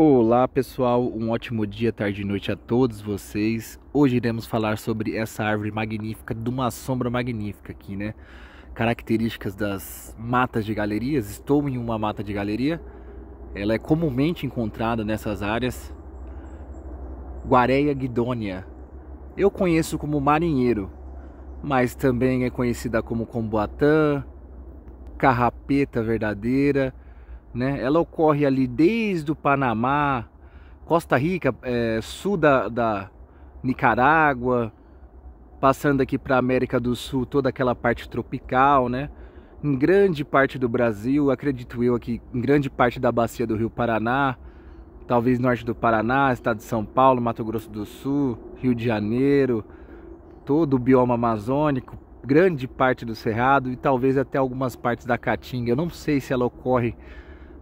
Olá pessoal, um ótimo dia, tarde e noite a todos vocês. Hoje iremos falar sobre essa árvore magnífica, de uma sombra magnífica aqui, né? Características das matas de galerias. Estou em uma mata de galeria, ela é comumente encontrada nessas áreas. Guareia guidônia. Eu conheço como marinheiro, mas também é conhecida como comboatã, carrapeta verdadeira né? Ela ocorre ali desde o Panamá, Costa Rica, é, sul da, da Nicarágua, passando aqui para a América do Sul, toda aquela parte tropical, né? Em grande parte do Brasil, acredito eu aqui, em grande parte da bacia do Rio Paraná, talvez norte do Paraná, estado de São Paulo, Mato Grosso do Sul, Rio de Janeiro, todo o bioma amazônico, grande parte do Cerrado e talvez até algumas partes da Caatinga. Eu não sei se ela ocorre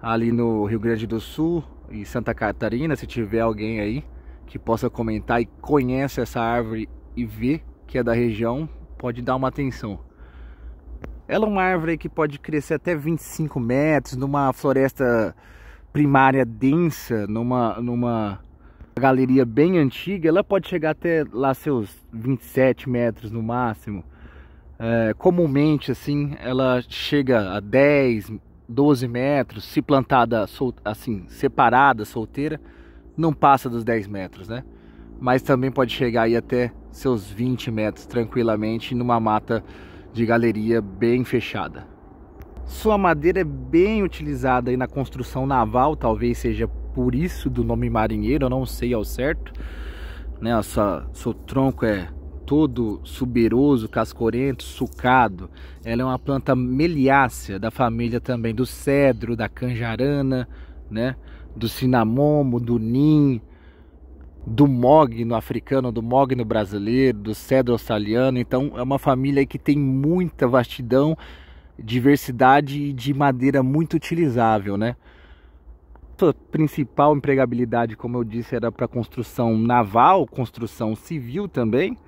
ali no Rio Grande do Sul e Santa Catarina, se tiver alguém aí que possa comentar e conhece essa árvore e vê que é da região, pode dar uma atenção. Ela é uma árvore que pode crescer até 25 metros numa floresta primária densa, numa, numa galeria bem antiga. Ela pode chegar até lá seus 27 metros no máximo. É, comumente, assim, ela chega a 10, 12 metros, se plantada assim, separada, solteira, não passa dos 10 metros, né? Mas também pode chegar aí até seus 20 metros tranquilamente numa mata de galeria bem fechada. Sua madeira é bem utilizada aí na construção naval, talvez seja por isso do nome marinheiro, eu não sei ao certo. Né, sua, seu tronco é todo suberoso, cascorento, sucado. Ela é uma planta meliácea da família também do cedro, da canjarana, né? do cinamomo, do nim, do mogno africano, do mogno brasileiro, do cedro australiano. Então é uma família que tem muita vastidão, diversidade de madeira muito utilizável, né? principal empregabilidade, como eu disse, era para construção naval, construção civil também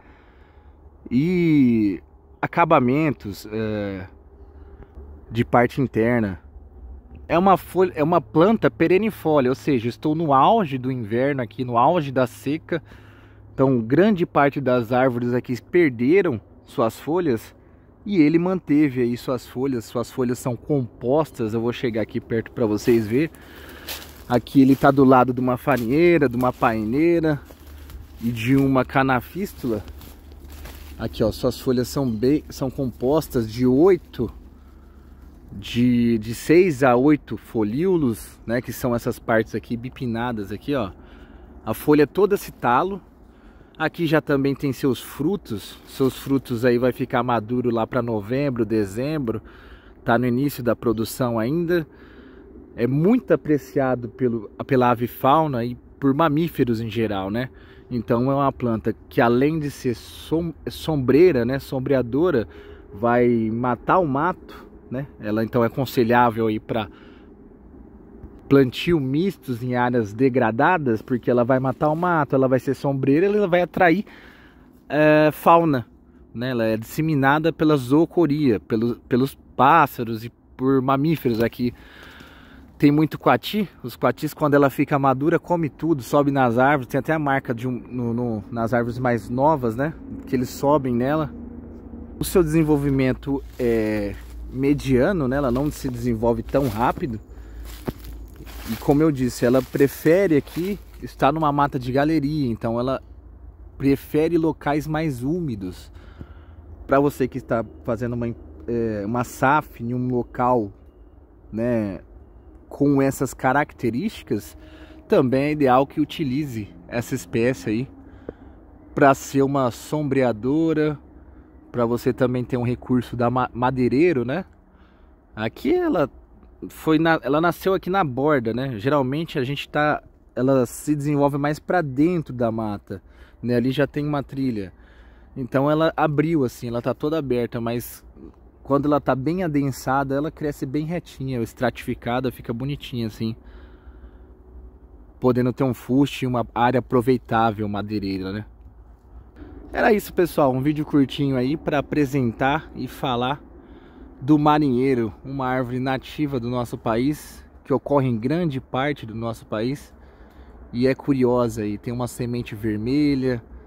e acabamentos é, de parte interna. É uma, folha, é uma planta perenifolha, ou seja, estou no auge do inverno aqui, no auge da seca. Então, grande parte das árvores aqui perderam suas folhas e ele manteve aí suas folhas. Suas folhas são compostas. Eu vou chegar aqui perto para vocês ver. Aqui ele está do lado de uma farinheira, de uma paineira e de uma canafístula. Aqui, ó, suas folhas são bem, são compostas de oito de, de seis a oito folíolos, né, que são essas partes aqui bipinadas aqui, ó. A folha é toda se talo. Aqui já também tem seus frutos. Seus frutos aí vai ficar maduro lá para novembro, dezembro. Tá no início da produção ainda. É muito apreciado pelo, pela avifauna e por mamíferos em geral, né? Então é uma planta que além de ser som, sombreira, né, sombreadora, vai matar o mato, né? Ela então é aconselhável aí para plantio mistos em áreas degradadas, porque ela vai matar o mato, ela vai ser sombreira, ela vai atrair é, fauna, né? Ela é disseminada pela zoocoria, pelos, pelos pássaros e por mamíferos aqui tem muito coati. Os coatis, quando ela fica madura, come tudo, sobe nas árvores. Tem até a marca de um, no, no, nas árvores mais novas, né? Que eles sobem nela. O seu desenvolvimento é mediano, né? Ela não se desenvolve tão rápido. E como eu disse, ela prefere aqui estar numa mata de galeria. Então ela prefere locais mais úmidos. Para você que está fazendo uma, é, uma SAF em um local né, com essas características, também é ideal que utilize essa espécie aí para ser uma sombreadora, para você também ter um recurso da madeireiro, né? Aqui ela foi na, ela nasceu aqui na borda, né? Geralmente a gente tá ela se desenvolve mais para dentro da mata, né? Ali já tem uma trilha. Então ela abriu assim, ela tá toda aberta, mas quando ela tá bem adensada, ela cresce bem retinha, estratificada, fica bonitinha assim. Podendo ter um fuste e uma área aproveitável madeireira, né? Era isso, pessoal. Um vídeo curtinho aí para apresentar e falar do marinheiro, uma árvore nativa do nosso país, que ocorre em grande parte do nosso país e é curiosa e tem uma semente vermelha,